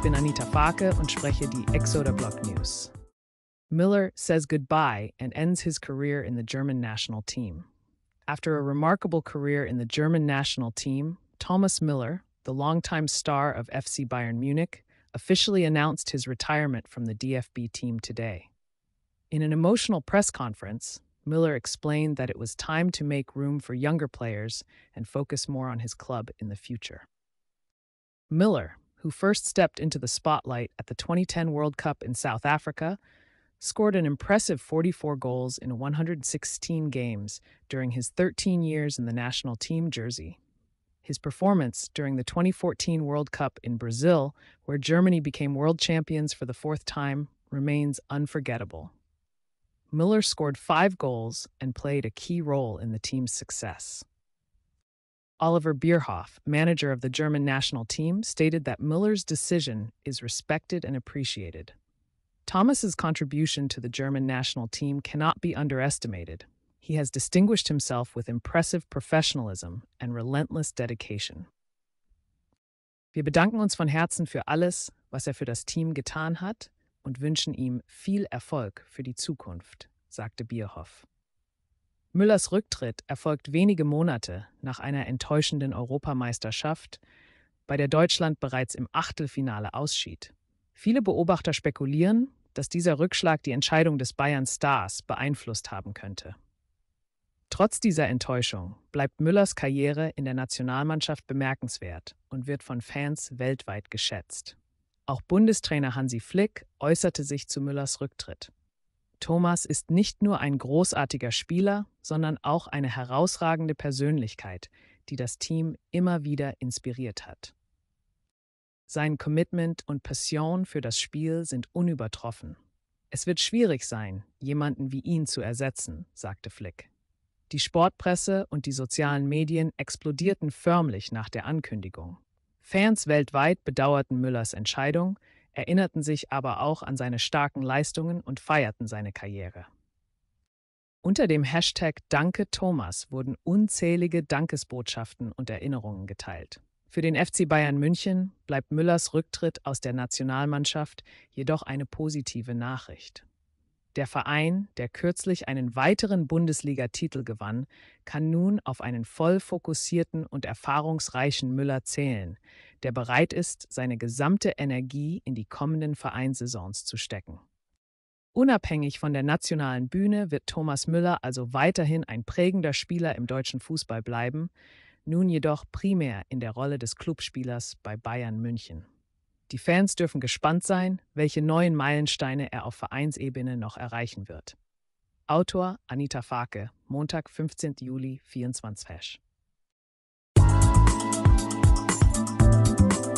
Ich bin Anita Farke und spreche die Exoda Block News. Miller says goodbye and ends his career in the German national team. After a remarkable career in the German national team, Thomas Miller, the longtime star of FC Bayern Munich, officially announced his retirement from the DFB team today. In an emotional press conference, Miller explained that it was time to make room for younger players and focus more on his club in the future. Miller, who first stepped into the spotlight at the 2010 World Cup in South Africa, scored an impressive 44 goals in 116 games during his 13 years in the national team jersey. His performance during the 2014 World Cup in Brazil, where Germany became world champions for the fourth time, remains unforgettable. Miller scored five goals and played a key role in the team's success. Oliver Bierhoff, manager of the German national team, stated that Müller's decision is respected and appreciated. Thomas's contribution to the German national team cannot be underestimated. He has distinguished himself with impressive professionalism and relentless dedication. Wir bedanken uns von Herzen für alles, was er für das Team getan hat und wünschen ihm viel Erfolg für die Zukunft, sagte Bierhoff. Müllers Rücktritt erfolgt wenige Monate nach einer enttäuschenden Europameisterschaft, bei der Deutschland bereits im Achtelfinale ausschied. Viele Beobachter spekulieren, dass dieser Rückschlag die Entscheidung des Bayern Stars beeinflusst haben könnte. Trotz dieser Enttäuschung bleibt Müllers Karriere in der Nationalmannschaft bemerkenswert und wird von Fans weltweit geschätzt. Auch Bundestrainer Hansi Flick äußerte sich zu Müllers Rücktritt. Thomas ist nicht nur ein großartiger Spieler, sondern auch eine herausragende Persönlichkeit, die das Team immer wieder inspiriert hat. Sein Commitment und Passion für das Spiel sind unübertroffen. Es wird schwierig sein, jemanden wie ihn zu ersetzen, sagte Flick. Die Sportpresse und die sozialen Medien explodierten förmlich nach der Ankündigung. Fans weltweit bedauerten Müllers Entscheidung, erinnerten sich aber auch an seine starken Leistungen und feierten seine Karriere. Unter dem Hashtag Danke Thomas wurden unzählige Dankesbotschaften und Erinnerungen geteilt. Für den FC Bayern München bleibt Müllers Rücktritt aus der Nationalmannschaft jedoch eine positive Nachricht. Der Verein, der kürzlich einen weiteren Bundesliga-Titel gewann, kann nun auf einen voll fokussierten und erfahrungsreichen Müller zählen, der bereit ist, seine gesamte Energie in die kommenden Vereinssaisons zu stecken. Unabhängig von der nationalen Bühne wird Thomas Müller also weiterhin ein prägender Spieler im deutschen Fußball bleiben, nun jedoch primär in der Rolle des Clubspielers bei Bayern München. Die Fans dürfen gespannt sein, welche neuen Meilensteine er auf Vereinsebene noch erreichen wird. Autor Anita Farke, Montag, 15. Juli, 24 Hash.